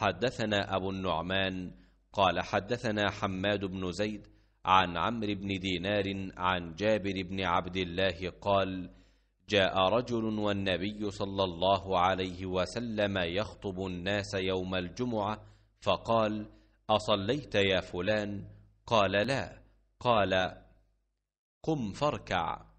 حدثنا أبو النعمان قال حدثنا حماد بن زيد عن عمرو بن دينار عن جابر بن عبد الله قال جاء رجل والنبي صلى الله عليه وسلم يخطب الناس يوم الجمعة فقال أصليت يا فلان؟ قال لا قال قم فاركع